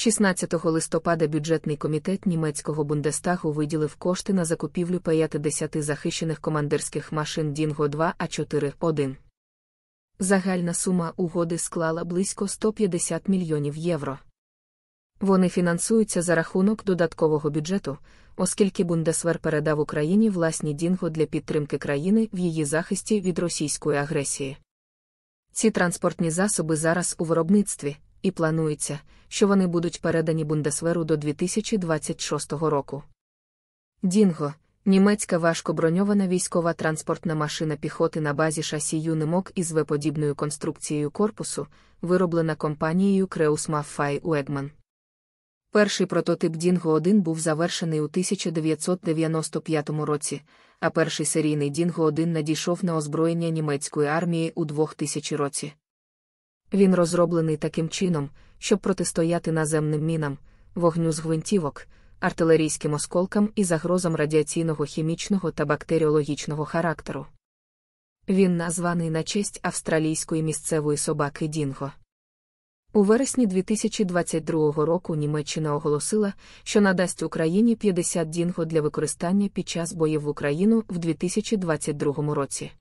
16 листопада бюджетний комітет німецького Бундестагу виділив кошти на закупівлю 50 захищених командирських машин Дінго 2 а 4 1 Загальна сума угоди склала близько 150 мільйонів євро. Вони фінансуються за рахунок додаткового бюджету, оскільки Бундесвер передав Україні власні дінго для підтримки країни в її захисті від російської агресії. Ці транспортні засоби зараз у виробництві і планується, що вони будуть передані Бундесверу до 2026 року. Дінго, німецька важкоброньована військова транспортна машина піхоти на базі шасі Юнемок із веподібною конструкцією корпусу, вироблена компанією Creus Maffei Уегман. Перший прототип Дінго 1 був завершений у 1995 році, а перший серійний Дінго 1 надійшов на озброєння німецької армії у 2000 році. Він розроблений таким чином, щоб протистояти наземним мінам, вогню з гвинтівок, артилерійським осколкам і загрозам радіаційного хімічного та бактеріологічного характеру. Він названий на честь австралійської місцевої собаки Дінго. У вересні 2022 року Німеччина оголосила, що надасть Україні 50 дінго для використання під час боїв в Україну в 2022 році.